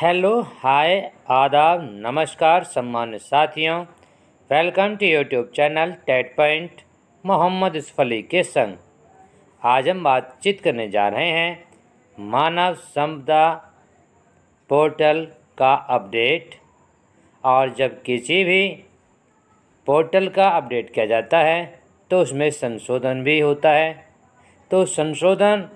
hello hi आदाब नमस्कार सम्मान साथियों welcome to YouTube channel TET point Mohammad Isfali के संग आज हम बातचीत करने जा रहे हैं मानव संपदा पोर्टल का अपडेट और जब किसी भी पोर्टल का अपडेट किया जाता है तो उसमें संशोधन भी होता है तो संशोधन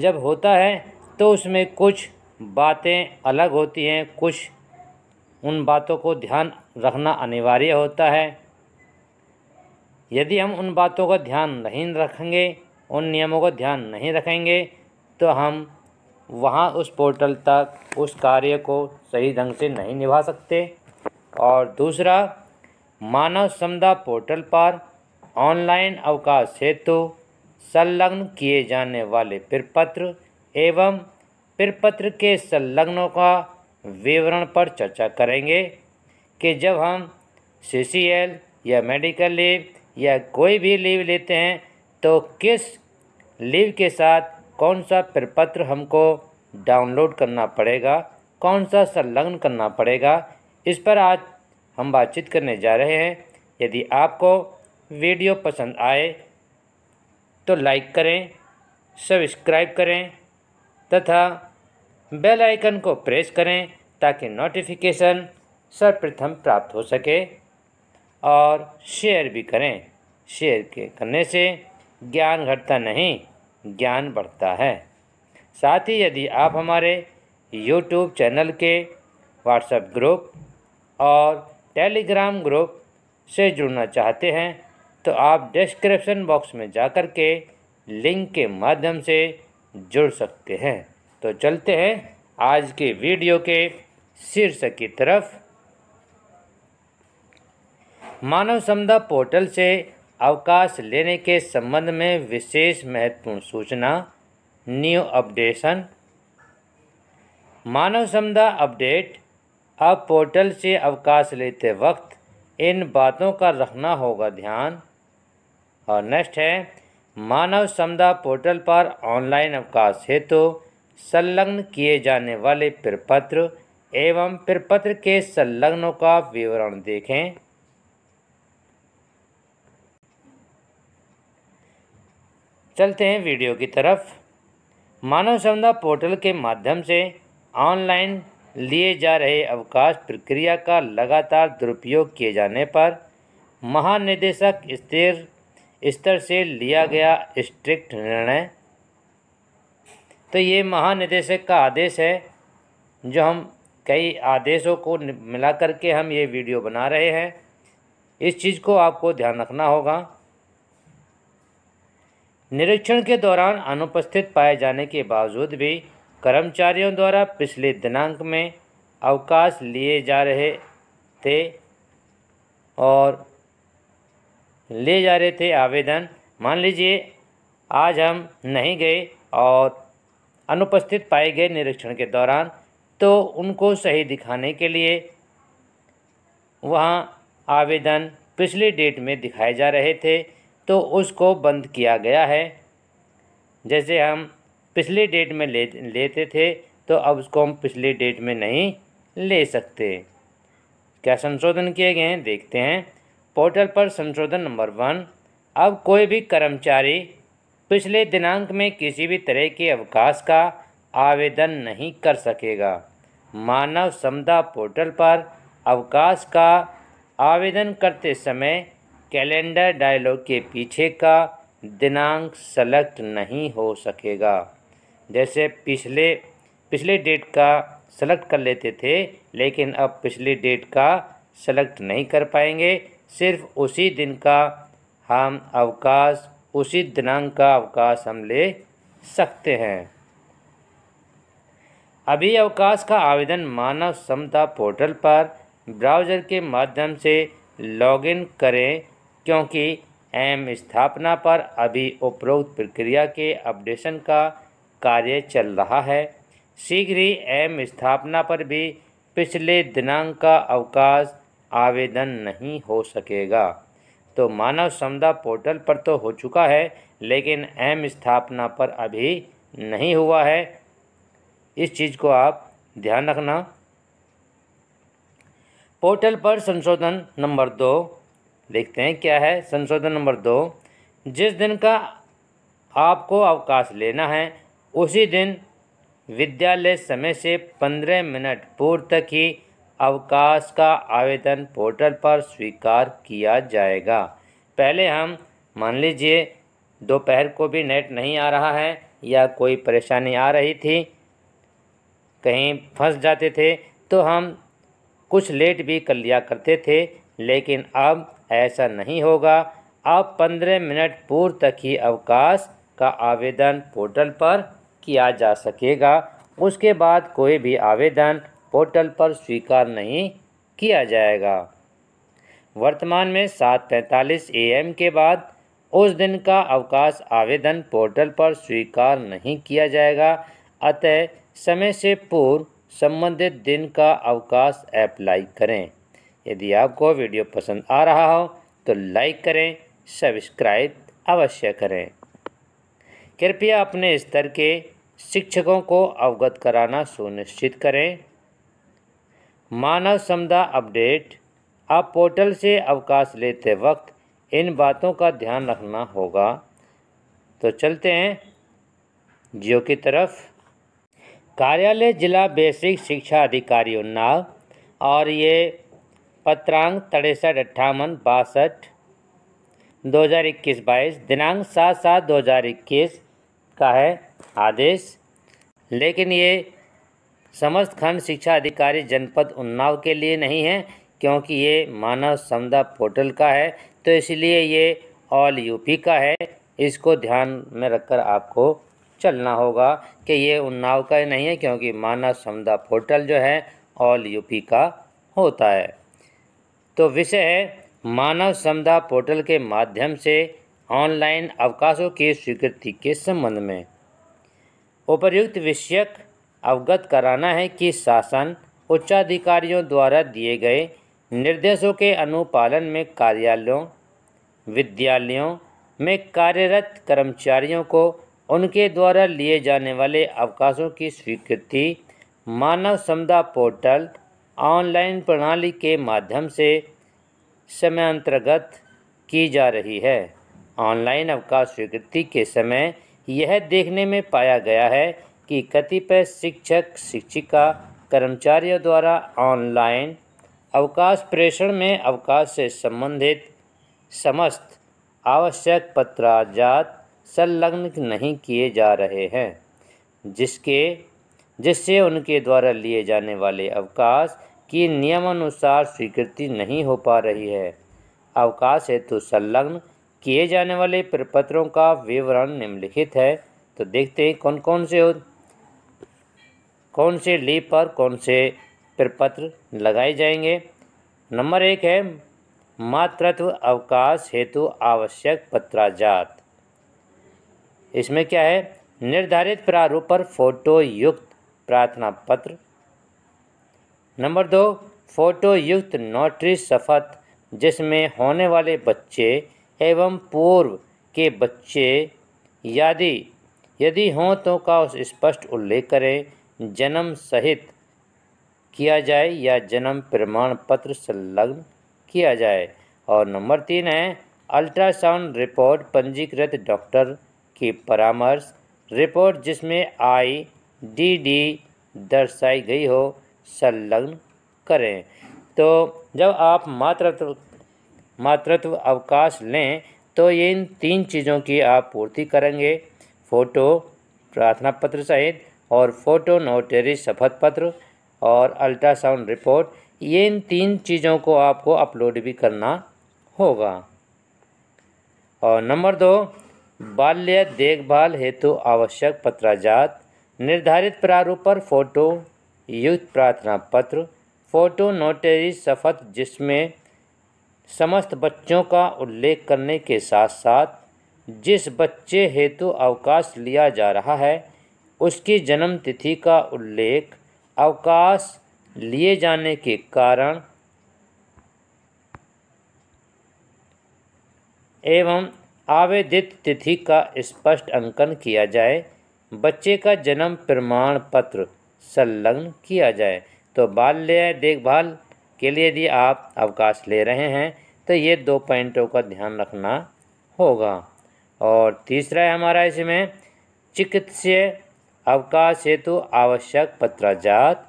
जब होता है तो उसमें कुछ बातें अलग होती हैं कुछ उन बातों को ध्यान रखना अनिवार्य होता है यदि हम उन बातों का ध्यान नहीं रखेंगे उन नियमों का ध्यान नहीं रखेंगे तो हम वहाँ उस पोर्टल तक उस कार्य को सही ढंग से नहीं निभा सकते और दूसरा मानव समदा पोर्टल पर ऑनलाइन अवकाश हेतु संलग्न किए जाने वाले प्रपत्र एवं फिर पत्र के संलग्नों का विवरण पर चर्चा करेंगे कि जब हम सी या मेडिकल लीव या कोई भी लीव लेते हैं तो किस लीव के साथ कौन सा प्रपत्र हमको डाउनलोड करना पड़ेगा कौन सा संलग्न करना पड़ेगा इस पर आज हम बातचीत करने जा रहे हैं यदि आपको वीडियो पसंद आए तो लाइक करें सब्सक्राइब करें तथा बेल आइकन को प्रेस करें ताकि नोटिफिकेशन सर्वप्रथम प्राप्त हो सके और शेयर भी करें शेयर के करने से ज्ञान घटता नहीं ज्ञान बढ़ता है साथ ही यदि आप हमारे YouTube चैनल के WhatsApp ग्रुप और टेलीग्राम ग्रुप से जुड़ना चाहते हैं तो आप डिस्क्रिप्शन बॉक्स में जा कर के लिंक के माध्यम से जुड़ सकते हैं तो चलते हैं आज के वीडियो के शीर्ष की तरफ मानव समुदा पोर्टल से अवकाश लेने के संबंध में विशेष महत्वपूर्ण सूचना new updation Manav Sampada update अब पोर्टल से अवकाश लेते वक्त इन बातों का रखना होगा ध्यान और नेक्स्ट है मानव समदा पोर्टल पर ऑनलाइन अवकाश हेतु तो संलग्न किए जाने वाले प्रपत्र एवं प्रपत्र के संलग्नों का विवरण देखें चलते हैं वीडियो की तरफ मानव समदा पोर्टल के माध्यम से ऑनलाइन लिए जा रहे अवकाश प्रक्रिया का लगातार दुरुपयोग किए जाने पर महानिदेशक स्थिर स्तर से लिया गया स्ट्रिक्ट निर्णय तो ये महानिदेशक का आदेश है जो हम कई आदेशों को मिला करके हम ये वीडियो बना रहे हैं इस चीज़ को आपको ध्यान रखना होगा निरीक्षण के दौरान अनुपस्थित पाए जाने के बावजूद भी कर्मचारियों द्वारा पिछले दिनांक में अवकाश लिए जा रहे थे और ले जा रहे थे आवेदन मान लीजिए आज हम नहीं गए और अनुपस्थित पाए गए निरीक्षण के दौरान तो उनको सही दिखाने के लिए वहाँ आवेदन पिछले डेट में दिखाए जा रहे थे तो उसको बंद किया गया है जैसे हम पिछले डेट में ले लेते थे तो अब उसको हम पिछले डेट में नहीं ले सकते क्या संशोधन किए गए हैं देखते हैं पोर्टल पर संशोधन नंबर वन अब कोई भी कर्मचारी पिछले दिनांक में किसी भी तरह के अवकाश का आवेदन नहीं कर सकेगा मानव समता पोर्टल पर अवकाश का आवेदन करते समय कैलेंडर डायलॉग के पीछे का दिनांक सेलेक्ट नहीं हो सकेगा जैसे पिछले पिछले डेट का सेलेक्ट कर लेते थे लेकिन अब पिछले डेट का सेलेक्ट नहीं कर पाएंगे सिर्फ उसी दिन का हम अवकाश उसी दिनांक का अवकाश हम ले सकते हैं अभी अवकाश का आवेदन मानव समता पोर्टल पर ब्राउज़र के माध्यम से लॉगिन करें क्योंकि एम स्थापना पर अभी उपरोक्त प्रक्रिया के अपडेशन का कार्य चल रहा है शीघ्र ही एम स्थापना पर भी पिछले दिनांक का अवकाश आवेदन नहीं हो सकेगा तो मानव समदा पोर्टल पर तो हो चुका है लेकिन एम स्थापना पर अभी नहीं हुआ है इस चीज़ को आप ध्यान रखना पोर्टल पर संशोधन नंबर दो देखते हैं क्या है संशोधन नंबर दो जिस दिन का आपको अवकाश लेना है उसी दिन विद्यालय समय से पंद्रह मिनट पूर्व तक ही अवकाश का आवेदन पोर्टल पर स्वीकार किया जाएगा पहले हम मान लीजिए दोपहर को भी नेट नहीं आ रहा है या कोई परेशानी आ रही थी कहीं फंस जाते थे तो हम कुछ लेट भी कर लिया करते थे लेकिन अब ऐसा नहीं होगा अब पंद्रह मिनट पूर्व तक ही अवकाश का आवेदन पोर्टल पर किया जा सकेगा उसके बाद कोई भी आवेदन पोर्टल पर स्वीकार नहीं किया जाएगा वर्तमान में सात पैंतालीस ए के बाद उस दिन का अवकाश आवेदन पोर्टल पर स्वीकार नहीं किया जाएगा अतः समय से पूर्व संबंधित दिन का अवकाश अप्लाई करें यदि आपको वीडियो पसंद आ रहा हो तो लाइक करें सब्सक्राइब अवश्य करें कृपया अपने स्तर के शिक्षकों को अवगत कराना सुनिश्चित करें मानव समदा अपडेट आप पोर्टल से अवकाश लेते वक्त इन बातों का ध्यान रखना होगा तो चलते हैं जियो की तरफ कार्यालय जिला बेसिक शिक्षा अधिकारी उन्नाव और ये पत्रांक तिरसठ अट्ठावन बासठ दो हज़ार इक्कीस बाईस दिनांक सात सात दो हज़ार इक्कीस का है आदेश लेकिन ये समस्त खंड शिक्षा अधिकारी जनपद उन्नाव के लिए नहीं है क्योंकि ये मानव समदा पोर्टल का है तो इसलिए ये ऑल यूपी का है इसको ध्यान में रखकर आपको चलना होगा कि ये उन्नाव का ही नहीं है क्योंकि मानव समदा पोर्टल जो है ऑल यूपी का होता है तो विषय है मानव समदा पोर्टल के माध्यम से ऑनलाइन अवकाशों की स्वीकृति के संबंध में उपर्युक्त विषयक अवगत कराना है कि शासन उच्चाधिकारियों द्वारा दिए गए निर्देशों के अनुपालन में कार्यालयों विद्यालयों में कार्यरत कर्मचारियों को उनके द्वारा लिए जाने वाले अवकाशों की स्वीकृति मानव समदा पोर्टल ऑनलाइन प्रणाली के माध्यम से समयांतर्गत की जा रही है ऑनलाइन अवकाश स्वीकृति के समय यह देखने में पाया गया है कि कतिपय शिक्षक शिक्षिका कर्मचारियों द्वारा ऑनलाइन अवकाश प्रेषण में अवकाश से संबंधित समस्त आवश्यक पत्राजात संलग्न नहीं किए जा रहे हैं जिसके जिससे उनके द्वारा लिए जाने वाले अवकाश की नियमानुसार स्वीकृति नहीं हो पा रही है अवकाश हेतु संलग्न किए जाने वाले प्रपत्रों का विवरण निम्नलिखित है तो देखते हैं कौन कौन से हो कौन से लीप पर कौन से प्रपत्र लगाए जाएंगे नंबर एक है मातृत्व अवकाश हेतु आवश्यक पत्राजात इसमें क्या है निर्धारित प्रारूप पर फोटो युक्त प्रार्थना पत्र नंबर दो फोटो युक्त नोटरी शपथ जिसमें होने वाले बच्चे एवं पूर्व के बच्चे यदि यदि हों तो का स्पष्ट उल्लेख करें जन्म सहित किया जाए या जन्म प्रमाण पत्र संलग्न किया जाए और नंबर तीन है अल्ट्रासाउंड रिपोर्ट पंजीकृत डॉक्टर की परामर्श रिपोर्ट जिसमें आई डी डी दर्शाई गई हो संलग्न करें तो जब आप मातृत्व मातृत्व अवकाश लें तो ये इन तीन चीज़ों की आप पूर्ति करेंगे फ़ोटो प्रार्थना पत्र सहित और फोटो नोटरी शपथ पत्र और अल्ट्रासाउंड रिपोर्ट ये इन तीन चीज़ों को आपको अपलोड भी करना होगा और नंबर दो बाल्य देखभाल हेतु आवश्यक पत्राजात निर्धारित प्रारूप पर फोटो युक्त प्रार्थना पत्र फोटो नोटरी शपथ जिसमें समस्त बच्चों का उल्लेख करने के साथ साथ जिस बच्चे हेतु अवकाश लिया जा रहा है उसकी जन्म तिथि का उल्लेख अवकाश लिए जाने के कारण एवं आवेदित तिथि का स्पष्ट अंकन किया जाए बच्चे का जन्म प्रमाण पत्र संलग्न किया जाए तो बाल्य देखभाल के लिए यदि आप अवकाश ले रहे हैं तो ये दो पॉइंटों का ध्यान रखना होगा और तीसरा है हमारा इसमें चिकित्सीय अवकाश हेतु आवश्यक पत्राजात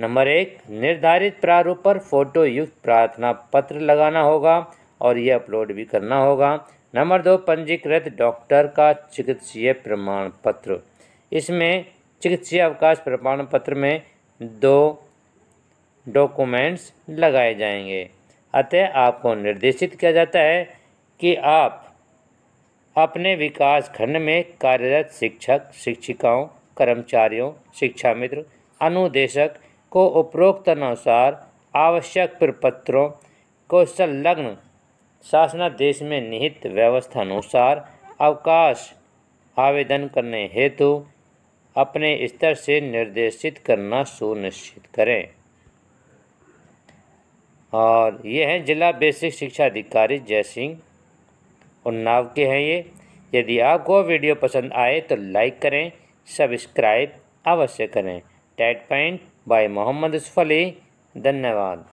नंबर एक निर्धारित प्रारूप पर फोटो युक्त प्रार्थना पत्र लगाना होगा और यह अपलोड भी करना होगा नंबर दो पंजीकृत डॉक्टर का चिकित्सीय प्रमाण पत्र इसमें चिकित्सीय अवकाश प्रमाण पत्र में दो डॉक्यूमेंट्स लगाए जाएंगे अतः आपको निर्देशित किया जाता है कि आप अपने विकास खंड में कार्यरत शिक्षक शिक्षिकाओं कर्मचारियों शिक्षा मित्र अनुदेशक को उपरोक्त अनुसार आवश्यक प्रपत्रों को संलग्न शासनादेश में निहित व्यवस्था अनुसार अवकाश आवेदन करने हेतु अपने स्तर से निर्देशित करना सुनिश्चित करें और ये हैं जिला बेसिक शिक्षा अधिकारी जय सिंह उन्नाव के हैं ये यदि आपको वीडियो पसंद आए तो लाइक करें सब्सक्राइब अवश्य करें TET point by Mohammad Safali धन्यवाद